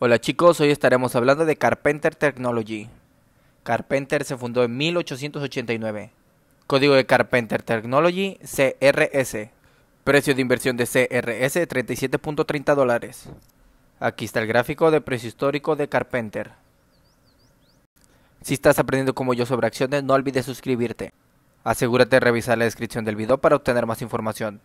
Hola chicos, hoy estaremos hablando de Carpenter Technology. Carpenter se fundó en 1889. Código de Carpenter Technology CRS. Precio de inversión de CRS 37.30 dólares. Aquí está el gráfico de precio histórico de Carpenter. Si estás aprendiendo como yo sobre acciones, no olvides suscribirte. Asegúrate de revisar la descripción del video para obtener más información.